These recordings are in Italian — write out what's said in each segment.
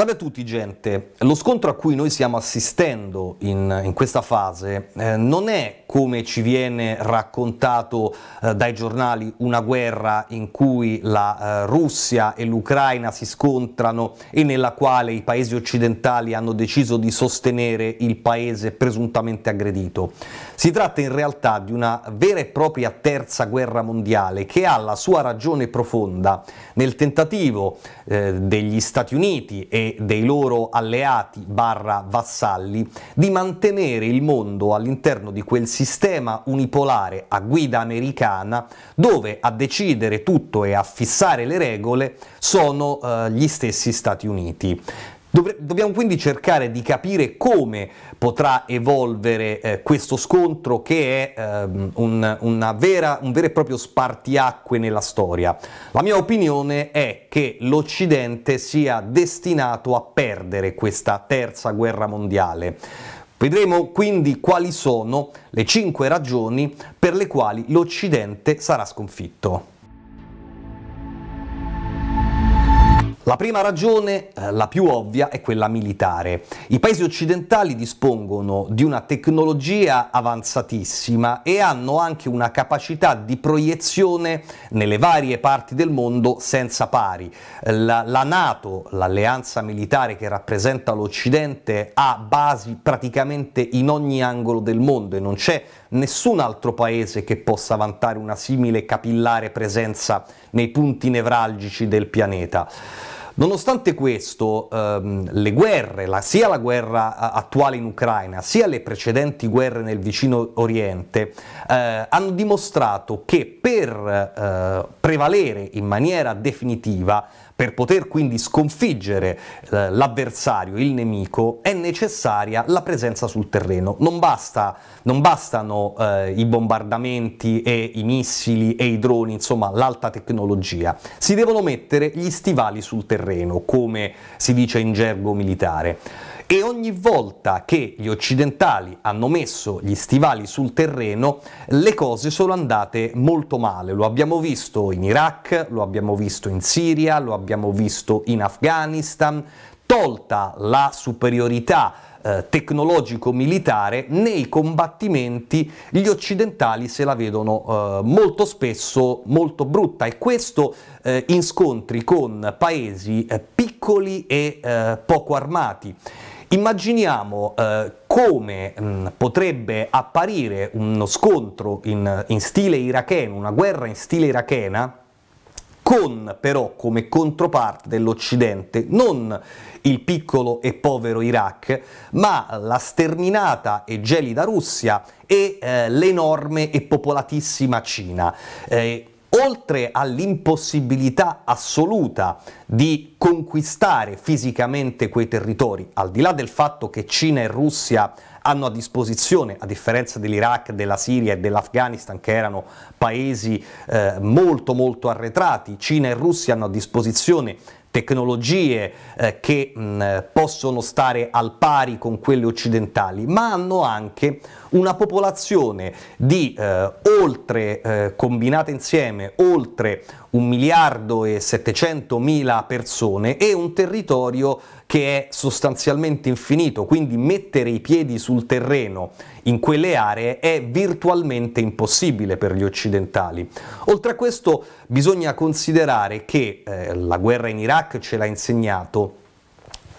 Salve a tutti gente, lo scontro a cui noi stiamo assistendo in, in questa fase eh, non è come ci viene raccontato eh, dai giornali, una guerra in cui la eh, Russia e l'Ucraina si scontrano e nella quale i paesi occidentali hanno deciso di sostenere il paese presuntamente aggredito. Si tratta in realtà di una vera e propria terza guerra mondiale che ha la sua ragione profonda nel tentativo eh, degli Stati Uniti e dei loro alleati barra vassalli di mantenere il mondo all'interno di quel sistema sistema unipolare a guida americana dove a decidere tutto e a fissare le regole sono eh, gli stessi Stati Uniti. Dobbiamo quindi cercare di capire come potrà evolvere eh, questo scontro che è eh, un, vera, un vero e proprio spartiacque nella storia. La mia opinione è che l'Occidente sia destinato a perdere questa terza guerra mondiale. Vedremo quindi quali sono le cinque ragioni per le quali l'Occidente sarà sconfitto. La prima ragione, eh, la più ovvia, è quella militare. I paesi occidentali dispongono di una tecnologia avanzatissima e hanno anche una capacità di proiezione nelle varie parti del mondo senza pari. Eh, la, la Nato, l'alleanza militare che rappresenta l'Occidente, ha basi praticamente in ogni angolo del mondo e non c'è nessun altro paese che possa vantare una simile capillare presenza nei punti nevralgici del pianeta. Nonostante questo, ehm, le guerre, la, sia la guerra attuale in Ucraina, sia le precedenti guerre nel vicino Oriente, eh, hanno dimostrato che per eh, prevalere in maniera definitiva per poter quindi sconfiggere eh, l'avversario, il nemico, è necessaria la presenza sul terreno. Non, basta, non bastano eh, i bombardamenti e i missili e i droni, insomma l'alta tecnologia. Si devono mettere gli stivali sul terreno, come si dice in gergo militare e ogni volta che gli occidentali hanno messo gli stivali sul terreno le cose sono andate molto male, lo abbiamo visto in Iraq, lo abbiamo visto in Siria, lo abbiamo visto in Afghanistan, tolta la superiorità eh, tecnologico-militare, nei combattimenti gli occidentali se la vedono eh, molto spesso molto brutta e questo eh, in scontri con paesi eh, piccoli e eh, poco armati. Immaginiamo eh, come mh, mm, potrebbe apparire uno scontro in, in stile iracheno, una guerra in stile irachena, con però come controparte dell'Occidente non il piccolo e povero Iraq, ma la sterminata e gelida Russia e eh, l'enorme e popolatissima Cina. Eh, oltre all'impossibilità assoluta di conquistare fisicamente quei territori, al di là del fatto che Cina e Russia hanno a disposizione, a differenza dell'Iraq, della Siria e dell'Afghanistan, che erano paesi eh, molto molto arretrati, Cina e Russia hanno a disposizione tecnologie eh, che mh, possono stare al pari con quelle occidentali, ma hanno anche una popolazione di eh, oltre, eh, combinata insieme, oltre 1 miliardo e 700 mila persone e un territorio che è sostanzialmente infinito, quindi mettere i piedi sul terreno in quelle aree è virtualmente impossibile per gli occidentali. Oltre a questo bisogna considerare che eh, la guerra in Iraq ce l'ha insegnato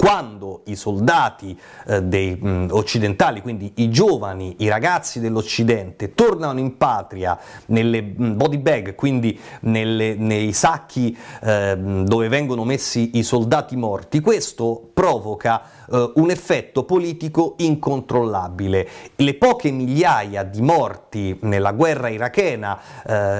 quando i soldati eh, dei, mh, mm, occidentali, quindi i giovani, i ragazzi dell'Occidente, tornano in patria nelle mh, mm, body bag, quindi nelle, nei sacchi eh, mm, dove vengono messi i soldati morti, questo provoca eh, un effetto politico incontrollabile. Le poche migliaia di morti nella guerra irachena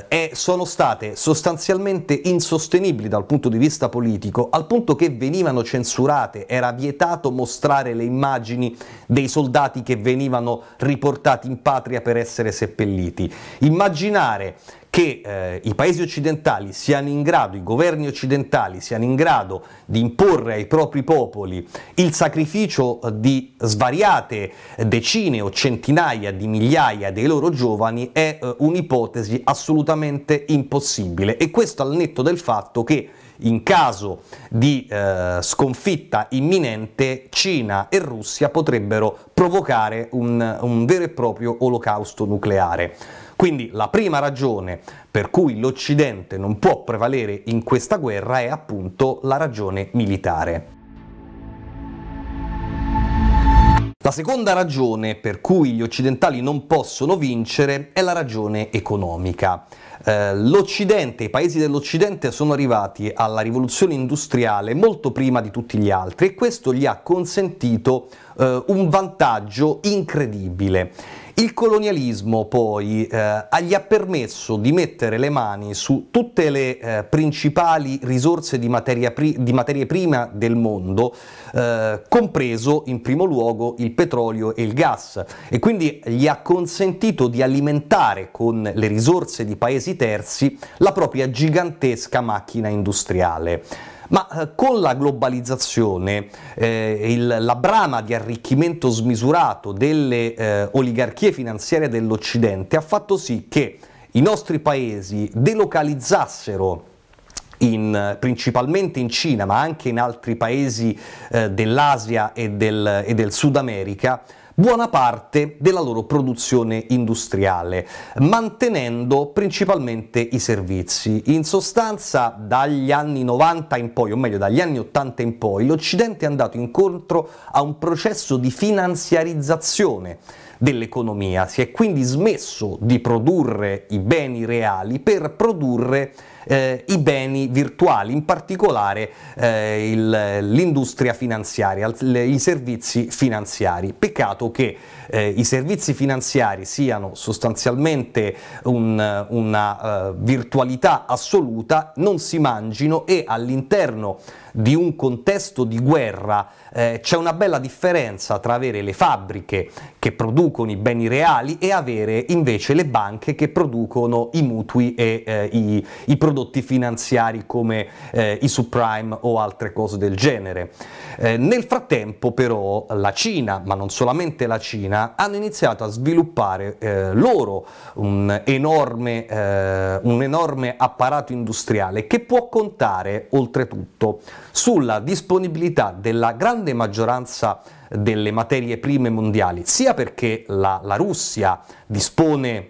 eh, sono state sostanzialmente insostenibili dal punto di vista politico, al punto che venivano censurate, era vietato mostrare le immagini dei soldati che venivano riportati in patria per essere seppelliti. Immaginare che eh, i paesi occidentali siano in grado, i governi occidentali siano in grado di imporre ai propri popoli il sacrificio eh, di svariate decine o centinaia di migliaia dei loro giovani è eh, un'ipotesi assolutamente impossibile e questo al netto del fatto che in caso di eh, sconfitta imminente Cina e Russia potrebbero provocare un, un vero e proprio olocausto nucleare. Quindi la prima ragione per cui l'Occidente non può prevalere in questa guerra è appunto la ragione militare. La seconda ragione per cui gli occidentali non possono vincere è la ragione economica. Eh, L'Occidente, i paesi dell'Occidente sono arrivati alla rivoluzione industriale molto prima di tutti gli altri e questo gli ha consentito eh, un vantaggio incredibile. Il colonialismo poi eh, gli ha permesso di mettere le mani su tutte le eh, principali risorse di, pri di, materie prime del mondo, eh, compreso in primo luogo il petrolio e il gas, e quindi gli ha consentito di alimentare con le risorse di paesi terzi la propria gigantesca macchina industriale. Ma eh, con la globalizzazione, eh, il, la brama di arricchimento smisurato delle eh, oligarchie finanziarie dell'Occidente ha fatto sì che i nostri paesi delocalizzassero in, principalmente in Cina, ma anche in altri paesi eh, dell'Asia e del, e del Sud America, buona parte della loro produzione industriale, mantenendo principalmente i servizi. In sostanza, dagli anni 90 in poi, o meglio dagli anni 80 in poi, l'Occidente è andato incontro a un processo di finanziarizzazione dell'economia. Si è quindi smesso di produrre i beni reali per produrre eh, i beni virtuali, in particolare eh, l'industria finanziaria, i servizi finanziari. Peccato che eh, i servizi finanziari siano sostanzialmente un, una uh, virtualità assoluta, non si mangino e all'interno di un contesto di guerra eh, c'è una bella differenza tra avere le fabbriche che producono i beni reali e avere invece le banche che producono i mutui e eh, i, i, prodotti finanziari come eh, i subprime o altre cose del genere. Eh, nel frattempo però la Cina, ma non solamente la Cina, hanno iniziato a sviluppare eh, loro un enorme, eh, un enorme apparato industriale che può contare oltretutto sulla disponibilità della grande maggioranza delle materie prime mondiali, sia perché la, la Russia dispone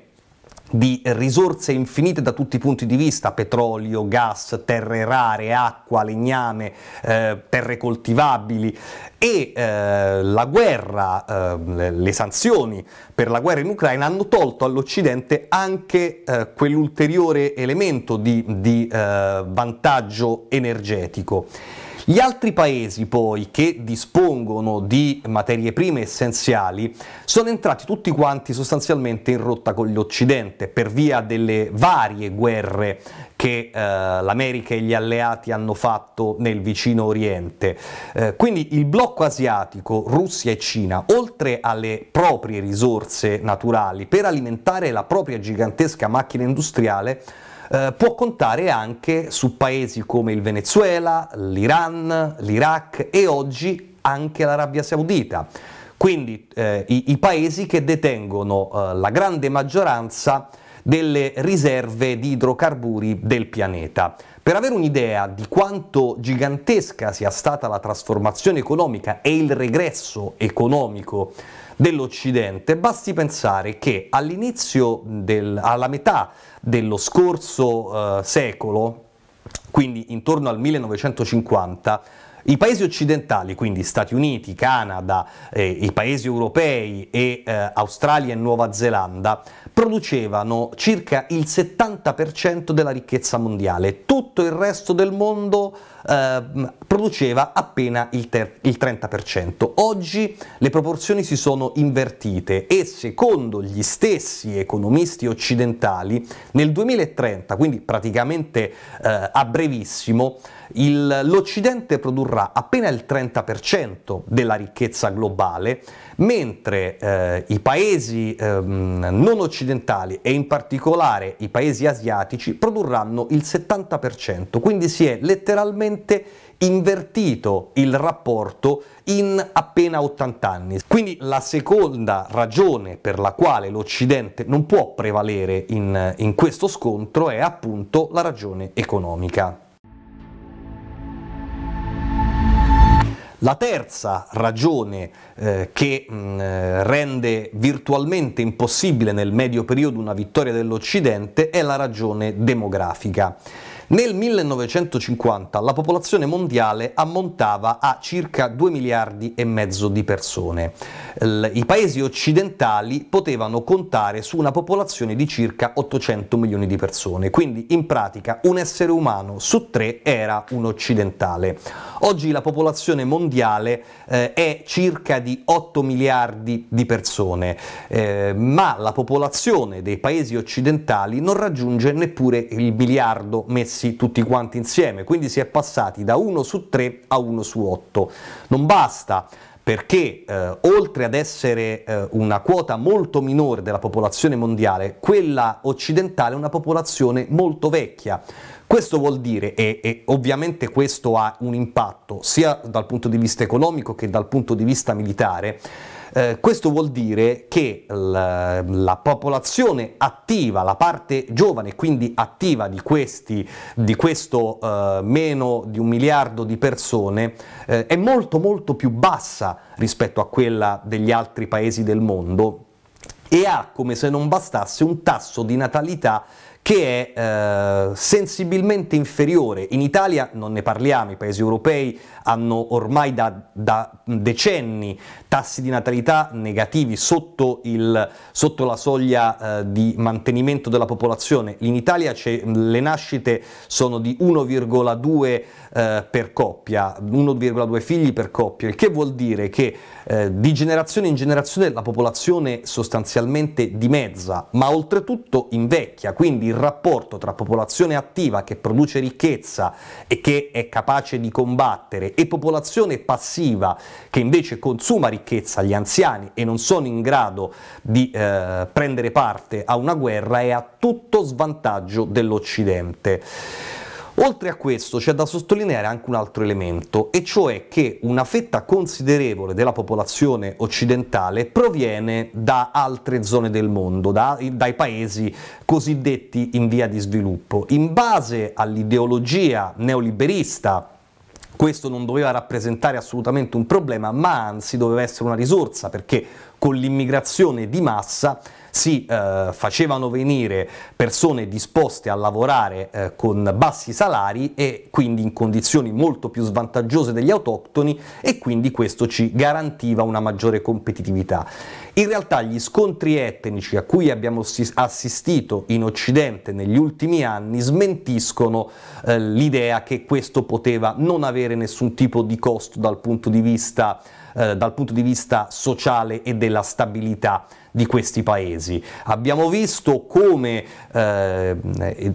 di risorse infinite da tutti i punti di vista, petrolio, gas, terre rare, acqua, legname, eh, terre coltivabili e eh, la guerra, eh, le sanzioni per la guerra in Ucraina hanno tolto all'Occidente anche eh, quell'ulteriore elemento di, di eh, vantaggio energetico. Gli altri paesi poi che dispongono di materie prime essenziali sono entrati tutti quanti sostanzialmente in rotta con l'Occidente per via delle varie guerre che eh, l'America e gli alleati hanno fatto nel vicino Oriente. Eh, quindi il blocco asiatico, Russia e Cina, oltre alle proprie risorse naturali per alimentare la propria gigantesca macchina industriale, eh, può contare anche su paesi come il Venezuela, l'Iran, l'Iraq e oggi anche l'Arabia Saudita. Quindi eh, i, i, paesi che detengono eh, la grande maggioranza delle riserve di idrocarburi del pianeta. Per avere un'idea di quanto gigantesca sia stata la trasformazione economica e il regresso economico dell'Occidente, basti pensare che all'inizio, alla metà dello scorso eh, secolo, quindi intorno al 1950, i paesi occidentali, quindi Stati Uniti, Canada, eh, i paesi europei e eh, Australia e Nuova Zelanda, producevano circa il 70% della ricchezza mondiale, tutto il resto del mondo eh, produceva appena il, il 30%. Oggi le proporzioni si sono invertite e secondo gli stessi economisti occidentali nel 2030, quindi praticamente eh, a brevissimo, il, l'Occidente produrrà appena il 30% della ricchezza globale, mentre eh, i paesi ehm, non occidentali e in particolare i paesi asiatici produrranno il 70%, quindi si è letteralmente invertito il rapporto in appena 80 anni. Quindi la seconda ragione per la quale l'Occidente non può prevalere in, in questo scontro è appunto la ragione economica. La terza ragione eh, che mh, eh, rende virtualmente impossibile nel medio periodo una vittoria dell'Occidente è la ragione demografica. Nel 1950 la popolazione mondiale ammontava a circa 2 miliardi e mezzo di persone. I paesi occidentali potevano contare su una popolazione di circa 800 milioni di persone, quindi in pratica un essere umano su tre era un occidentale. Oggi la popolazione mondiale eh, è circa di 8 miliardi di persone, eh, ma la popolazione dei paesi occidentali non raggiunge neppure il miliardo messi messi tutti quanti insieme, quindi si è passati da 1 su 3 a 1 su 8. Non basta perché eh, oltre ad essere eh, una quota molto minore della popolazione mondiale, quella occidentale è una popolazione molto vecchia. Questo vuol dire, e, e, ovviamente questo ha un impatto sia dal punto di vista economico che dal punto di vista militare, eh, questo vuol dire che la, la, popolazione attiva, la parte giovane, quindi attiva di, questi, di questo eh, meno di un miliardo di persone, eh, è molto molto più bassa rispetto a quella degli altri paesi del mondo e ha, come se non bastasse, un tasso di natalità che è eh, sensibilmente inferiore. In Italia non ne parliamo, i paesi europei hanno ormai da, da decenni tassi di natalità negativi sotto, il, sotto la soglia eh, di mantenimento della popolazione. In Italia le nascite sono di 1,2 eh, per coppia, 1,2 figli per coppia, il che vuol dire che eh, di generazione in generazione la popolazione sostanzialmente sostanzialmente dimezza, ma oltretutto invecchia, quindi il rapporto tra popolazione attiva che produce ricchezza e che è capace di combattere e popolazione passiva che invece consuma ricchezza, gli anziani, e non sono in grado di eh, prendere parte a una guerra è a tutto svantaggio dell'Occidente. Oltre a questo c'è da sottolineare anche un altro elemento, e cioè che una fetta considerevole della popolazione occidentale proviene da altre zone del mondo, da, dai paesi cosiddetti in via di sviluppo. In base all'ideologia neoliberista questo non doveva rappresentare assolutamente un problema, ma anzi doveva essere una risorsa, perché con l'immigrazione di massa si eh, facevano venire persone disposte a lavorare eh, con bassi salari e quindi in condizioni molto più svantaggiose degli autoctoni e quindi questo ci garantiva una maggiore competitività. In realtà gli scontri etnici a cui abbiamo assistito in Occidente negli ultimi anni smentiscono eh, l'idea che questo poteva non avere nessun tipo di costo dal punto di vista eh, dal punto di vista sociale e della stabilità di questi paesi. Abbiamo visto come eh,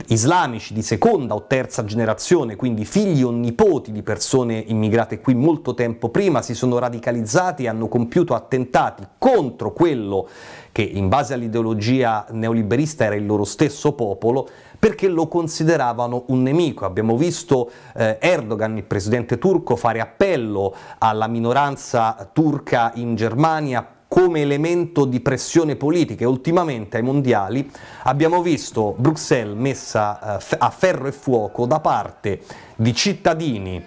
islamici di seconda o terza generazione, quindi figli o nipoti di persone immigrate qui molto tempo prima, si sono radicalizzati e hanno compiuto attentati contro quello che in base all'ideologia neoliberista era il loro stesso popolo, perché lo consideravano un nemico. Abbiamo visto eh, Erdogan, il presidente turco, fare appello alla minoranza turca in Germania come elemento di pressione politica e ultimamente ai mondiali abbiamo visto Bruxelles messa eh, a ferro e fuoco da parte di cittadini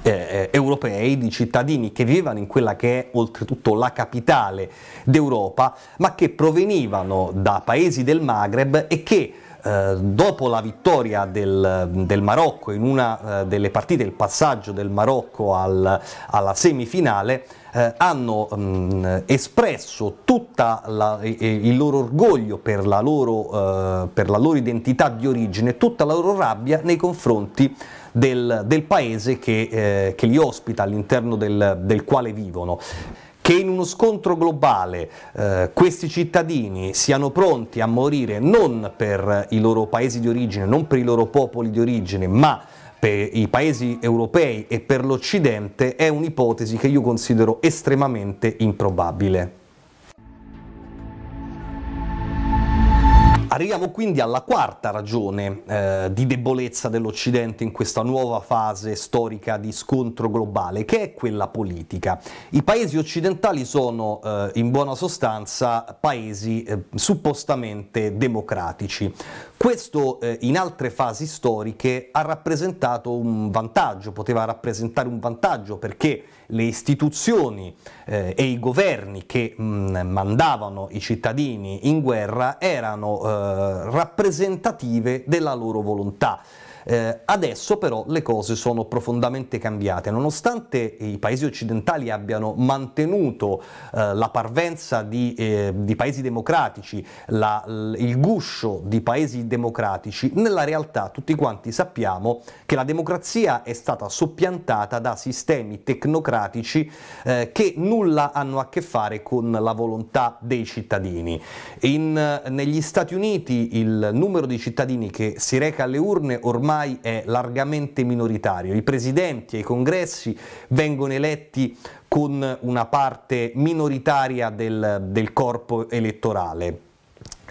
eh, eh, europei, di cittadini che vivevano in quella che è oltretutto la capitale d'Europa, ma che provenivano da paesi del Maghreb e che eh, dopo la vittoria del, del Marocco in una eh, delle partite, il passaggio del Marocco al, alla semifinale, eh, hanno mh, mm, espresso tutto il loro orgoglio per la loro, eh, per la loro identità di origine, tutta la loro rabbia nei confronti del, del paese che, eh, che, li ospita, all'interno del, del quale vivono che in uno scontro globale eh, questi cittadini siano pronti a morire non per i loro paesi di origine, non per i loro popoli di origine, ma per i paesi europei e per l'Occidente è un'ipotesi che io considero estremamente improbabile. Arriviamo quindi alla quarta ragione eh, di debolezza dell'Occidente in questa nuova fase storica di scontro globale, che è quella politica. I paesi occidentali sono eh, in buona sostanza paesi eh, suppostamente democratici. Questo eh, in altre fasi storiche ha rappresentato un vantaggio, poteva rappresentare un vantaggio perché le istituzioni eh, e i governi che mh, mm, mandavano i cittadini in guerra erano eh, rappresentative della loro volontà. Eh, adesso però le cose sono profondamente cambiate, nonostante i paesi occidentali abbiano mantenuto eh, la parvenza di, eh, di paesi democratici, la, l, il guscio di paesi democratici, nella realtà tutti quanti sappiamo che la democrazia è stata soppiantata da sistemi tecnocratici eh, che nulla hanno a che fare con la volontà dei cittadini. In, negli Stati Uniti il numero di cittadini che si reca alle urne ormai ormai è largamente minoritario. I presidenti e i congressi vengono eletti con una parte minoritaria del, del corpo elettorale.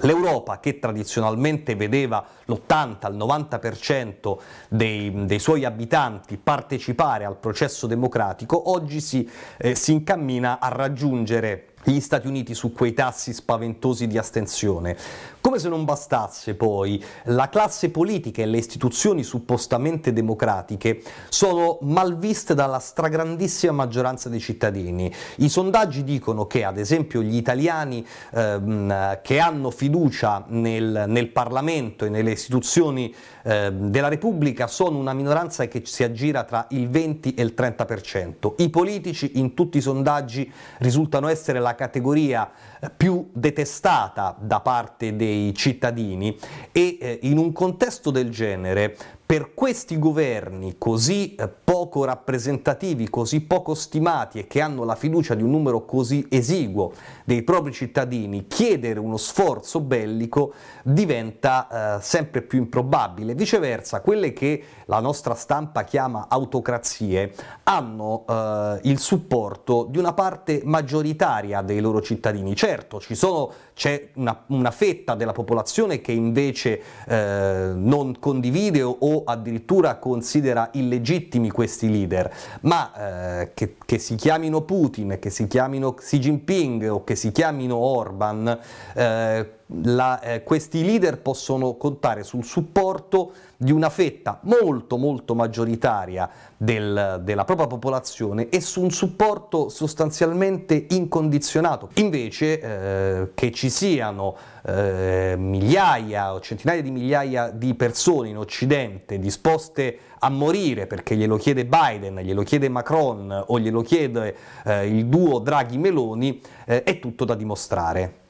L'Europa, che tradizionalmente vedeva l'80-90% dei, dei, suoi abitanti partecipare al processo democratico, oggi si, eh, si incammina a raggiungere gli Stati Uniti su quei tassi spaventosi di astensione. Come se non bastasse poi, la classe politica e le istituzioni suppostamente democratiche sono malviste dalla stragrandissima maggioranza dei cittadini. I sondaggi dicono che ad esempio gli italiani ehm, che hanno fiducia nel, nel Parlamento e nelle istituzioni Ehm, della Repubblica sono una minoranza che si aggira tra il 20 e il 30%. I politici in tutti i sondaggi risultano essere la categoria più detestata da parte dei cittadini e eh, in un contesto del genere per questi governi così eh, poco rappresentativi, così poco stimati e che hanno la fiducia di un numero così esiguo dei propri cittadini, chiedere uno sforzo bellico diventa eh, sempre più improbabile. Viceversa, quelle che la nostra stampa chiama autocrazie hanno eh, il supporto di una parte maggioritaria dei loro cittadini. C'è Certo, ci sono c'è una, una, fetta della popolazione che invece eh, non condivide o, o, addirittura considera illegittimi questi leader, ma eh, che, che, si chiamino Putin, che si chiamino Xi Jinping o che si chiamino Orban, eh, la, eh, questi leader possono contare sul supporto di una fetta molto molto maggioritaria del, della propria popolazione e su un supporto sostanzialmente incondizionato. Invece eh, che ci ci siano eh, migliaia o centinaia di migliaia di persone in Occidente disposte a morire perché glielo chiede Biden, glielo chiede Macron o glielo chiede eh, il duo Draghi-Meloni, eh, è tutto da dimostrare.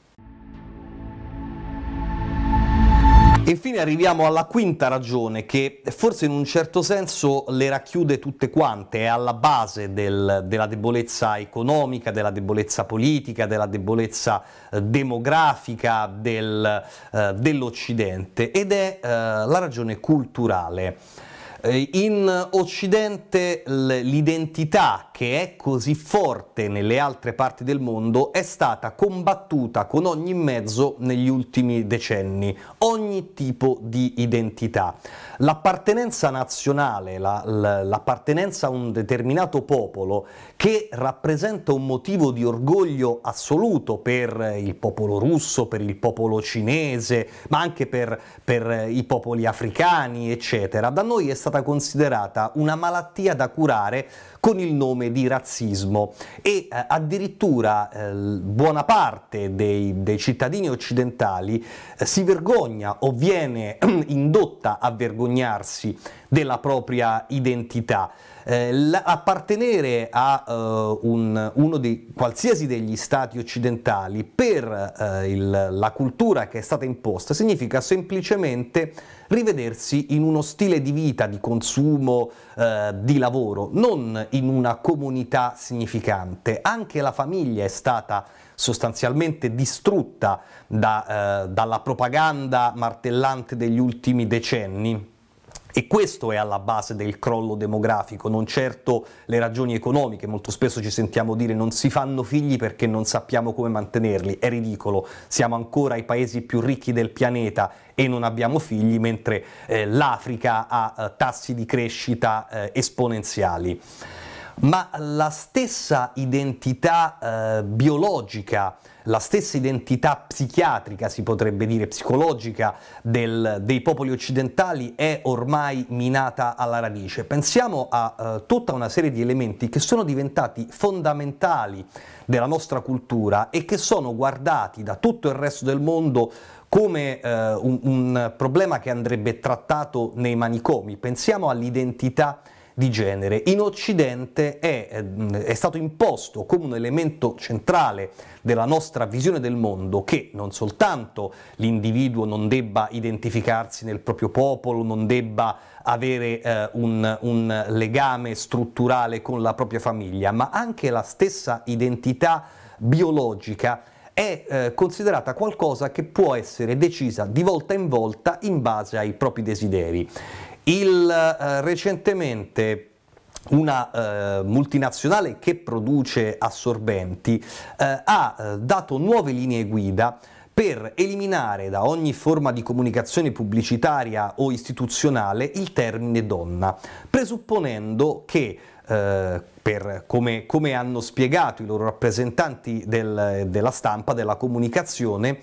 Infine arriviamo alla quinta ragione che forse in un certo senso le racchiude tutte quante, è alla base del, della debolezza economica, della debolezza politica, della debolezza eh, demografica del, eh, dell'Occidente ed è eh, la ragione culturale. Eh, in Occidente l'identità che è così forte nelle altre parti del mondo è stata combattuta con ogni mezzo negli ultimi decenni, ogni tipo di identità. L'appartenenza nazionale, la, l'appartenenza a un determinato popolo che rappresenta un motivo di orgoglio assoluto per il popolo russo, per il popolo cinese, ma anche per, per i popoli africani, eccetera, da noi è stata stata considerata una malattia da curare con il nome di razzismo e eh, addirittura eh, buona parte dei, dei cittadini occidentali eh, si vergogna o viene indotta a vergognarsi della propria identità eh, appartenere a eh, un, uno di qualsiasi degli stati occidentali per eh, il, la cultura che è stata imposta significa semplicemente rivedersi in uno stile di vita, di consumo, eh, di lavoro, non in una comunità significante. Anche la famiglia è stata sostanzialmente distrutta da, eh, dalla propaganda martellante degli ultimi decenni e questo è alla base del crollo demografico, non certo le ragioni economiche, molto spesso ci sentiamo dire non si fanno figli perché non sappiamo come mantenerli, è ridicolo, siamo ancora i paesi più ricchi del pianeta e non abbiamo figli, mentre eh, l'Africa ha eh, tassi di crescita eh, esponenziali. Ma la stessa identità eh, biologica la stessa identità psichiatrica, si potrebbe dire psicologica, del, dei popoli occidentali è ormai minata alla radice. Pensiamo a eh, tutta una serie di elementi che sono diventati fondamentali della nostra cultura e che sono guardati da tutto il resto del mondo come eh, un, un problema che andrebbe trattato nei manicomi. Pensiamo all'identità psichiatrica di genere. In Occidente è, eh, è stato imposto come un elemento centrale della nostra visione del mondo che non soltanto l'individuo non debba identificarsi nel proprio popolo, non debba avere eh, un, un legame strutturale con la propria famiglia, ma anche la stessa identità biologica è eh, considerata qualcosa che può essere decisa di volta in volta in base ai propri desideri. Il, eh, recentemente una eh, multinazionale che produce assorbenti eh, ha eh, dato nuove linee guida per eliminare da ogni forma di comunicazione pubblicitaria o istituzionale il termine donna, presupponendo che eh, per, come, come, hanno spiegato i loro rappresentanti del, della stampa, della comunicazione,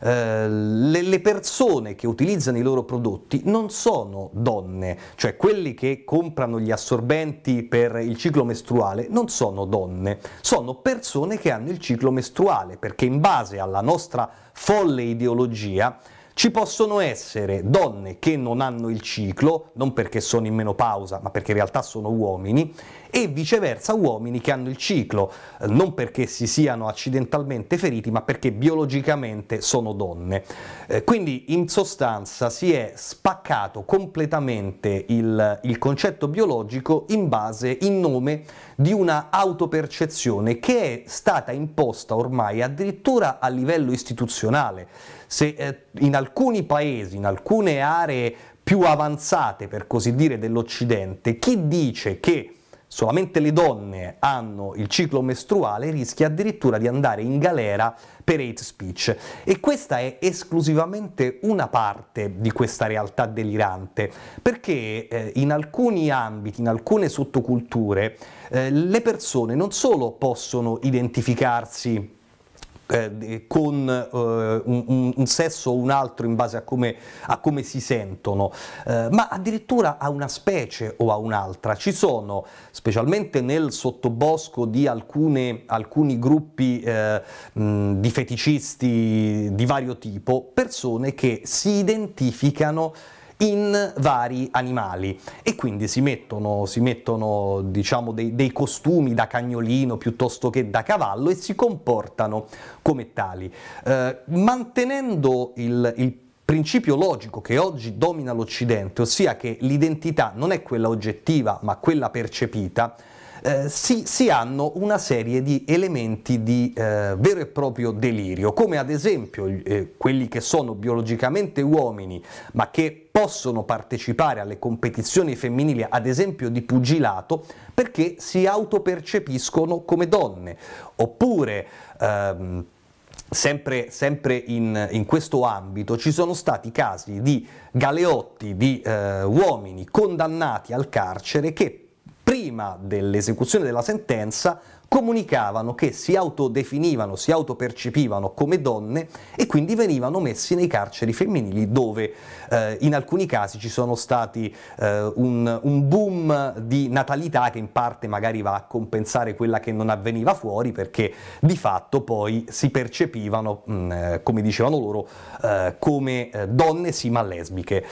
eh, le, le persone che utilizzano i loro prodotti non sono donne, cioè quelli che comprano gli assorbenti per il ciclo mestruale non sono donne, sono persone che hanno il ciclo mestruale, perché in base alla nostra folle ideologia ci possono essere donne che non hanno il ciclo, non perché sono in menopausa, ma perché in realtà sono uomini, e viceversa uomini che hanno il ciclo, eh, non perché si siano accidentalmente feriti, ma perché biologicamente sono donne. Eh, quindi in sostanza si è spaccato completamente il, il concetto biologico in base, in nome di una autopercezione che è stata imposta ormai addirittura a livello istituzionale se eh, in alcuni paesi, in alcune aree più avanzate, per così dire, dell'Occidente, chi dice che solamente le donne hanno il ciclo mestruale rischia addirittura di andare in galera per hate speech. E questa è esclusivamente una parte di questa realtà delirante, perché eh, in alcuni ambiti, in alcune sottoculture, eh, le persone non solo possono identificarsi eh, con eh, un, un, sesso o un altro in base a come, a come si sentono, eh, ma addirittura a una specie o a un'altra. Ci sono, specialmente nel sottobosco di alcune, alcuni gruppi eh, mh, di feticisti di vario tipo, persone che si identificano in vari animali e quindi si mettono, si mettono diciamo, dei, dei costumi da cagnolino piuttosto che da cavallo e si comportano come tali, eh, mantenendo il, il principio logico che oggi domina l'Occidente, ossia che l'identità non è quella oggettiva ma quella percepita, eh, si, si, hanno una serie di elementi di eh, vero e proprio delirio, come ad esempio eh, quelli che sono biologicamente uomini ma che possono partecipare alle competizioni femminili, ad esempio di pugilato, perché si autopercepiscono come donne, oppure ehm, Sempre, sempre in, in, questo ambito ci sono stati casi di galeotti, di eh, uomini condannati al carcere che prima dell'esecuzione della sentenza comunicavano che si autodefinivano, si autopercepivano come donne e quindi venivano messi nei carceri femminili dove eh, in alcuni casi ci sono stati eh, un, un, boom di natalità che in parte magari va a compensare quella che non avveniva fuori perché di fatto poi si percepivano, mh, mm, eh, come dicevano loro, eh, come eh, donne sì ma lesbiche.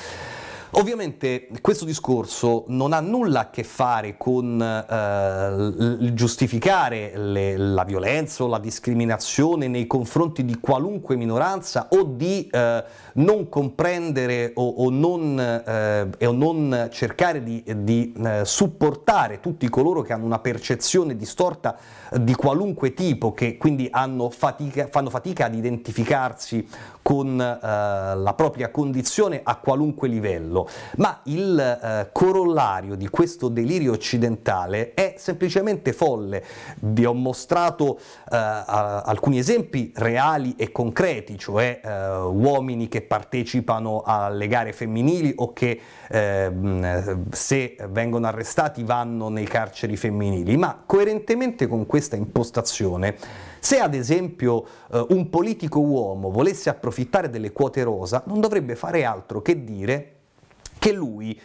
Ovviamente questo discorso non ha nulla a che fare con eh, giustificare le, la violenza o la discriminazione nei confronti di qualunque minoranza o di eh, non comprendere o, o, non, eh, o, non, cercare di, di eh, supportare tutti coloro che hanno una percezione distorta di qualunque tipo, che quindi fatica, fanno fatica ad identificarsi con eh, la propria condizione a qualunque livello, ma il eh, corollario di questo delirio occidentale è semplicemente folle. Vi ho mostrato eh, alcuni esempi reali e concreti, cioè eh, uomini che partecipano alle gare femminili o che ehm, se vengono arrestati vanno nei carceri femminili, ma coerentemente con questa impostazione se ad esempio eh, un politico uomo volesse approfittare delle quote rosa, non dovrebbe fare altro che dire che lui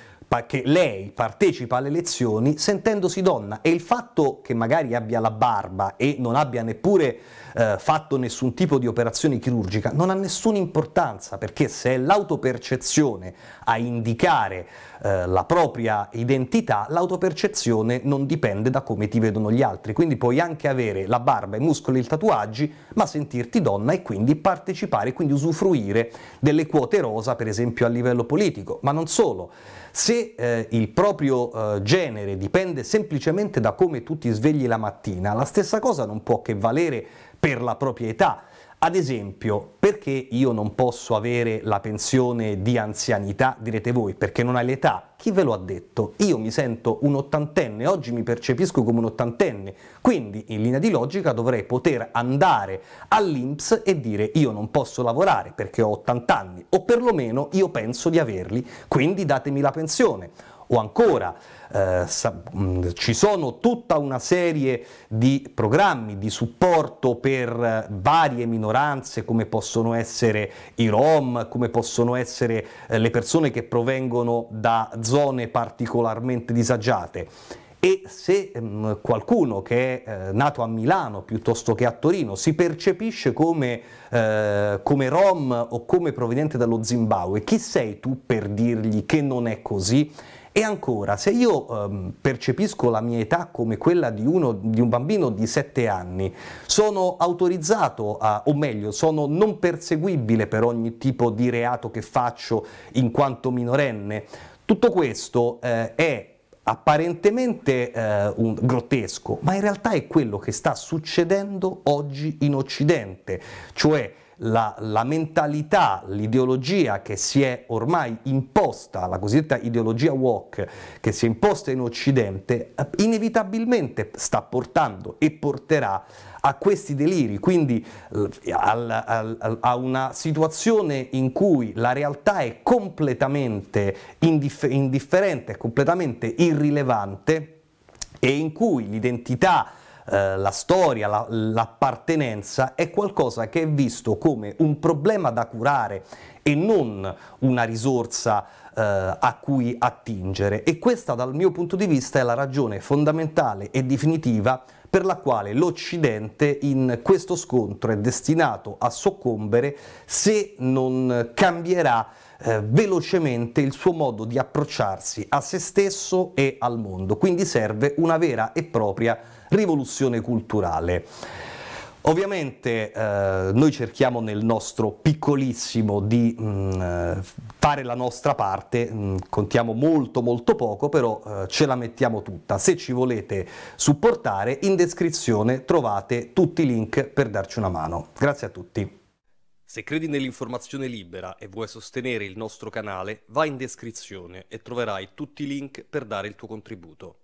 che lei partecipa alle elezioni sentendosi donna e il fatto che magari abbia la barba e non abbia neppure eh, fatto nessun tipo di operazione chirurgica non ha nessuna importanza perché se è l'autopercezione a indicare eh, la propria identità, l'autopercezione non dipende da come ti vedono gli altri, quindi puoi anche avere la barba, i muscoli e i tatuaggi, ma sentirti donna e quindi partecipare, quindi usufruire delle quote rosa per esempio a livello politico, ma non solo se eh, il proprio eh, genere dipende semplicemente da come tu ti svegli la mattina, la stessa cosa non può che valere per la propria età. Ad esempio, perché io non posso avere la pensione di anzianità, direte voi, perché non hai l'età? Chi ve lo ha detto? Io mi sento un ottantenne, oggi mi percepisco come un ottantenne, quindi in linea di logica dovrei poter andare all'Inps e dire io non posso lavorare perché ho 80 anni, o perlomeno io penso di averli, quindi datemi la pensione o ancora eh, sa, mh, ci sono tutta una serie di programmi di supporto per eh, varie minoranze come possono essere i rom, come possono essere eh, le persone che provengono da zone particolarmente disagiate e se mh, qualcuno che è eh, nato a Milano piuttosto che a Torino si percepisce come, eh, come, rom o come proveniente dallo Zimbabwe, chi sei tu per dirgli che non è così e ancora, se io ehm, percepisco la mia età come quella di, uno, di un bambino di 7 anni, sono autorizzato a, o meglio, sono non perseguibile per ogni tipo di reato che faccio in quanto minorenne. Tutto questo eh, è apparentemente eh, un, grottesco, ma in realtà è quello che sta succedendo oggi in Occidente, cioè la, la mentalità, l'ideologia che si è ormai imposta, la cosiddetta ideologia woke, che si è imposta in Occidente, inevitabilmente sta portando e porterà a questi deliri, quindi eh, al, al, a una situazione in cui la realtà è completamente indiffer indifferente, completamente irrilevante e in cui l'identità eh, la storia, la, l'appartenenza, è qualcosa che è visto come un problema da curare e non una risorsa eh, a cui attingere. E questa dal mio punto di vista è la ragione fondamentale e definitiva per la quale l'Occidente in questo scontro è destinato a soccombere se non cambierà eh, velocemente il suo modo di approcciarsi a se stesso e al mondo. Quindi serve una vera e propria rivoluzione culturale. Ovviamente eh, noi cerchiamo nel nostro piccolissimo di mh, mm, fare la nostra parte, mh, mm, contiamo molto molto poco, però eh, ce la mettiamo tutta. Se ci volete supportare, in descrizione trovate tutti i link per darci una mano. Grazie a tutti. Se credi nell'informazione libera e vuoi sostenere il nostro canale, vai in descrizione e troverai tutti i link per dare il tuo contributo.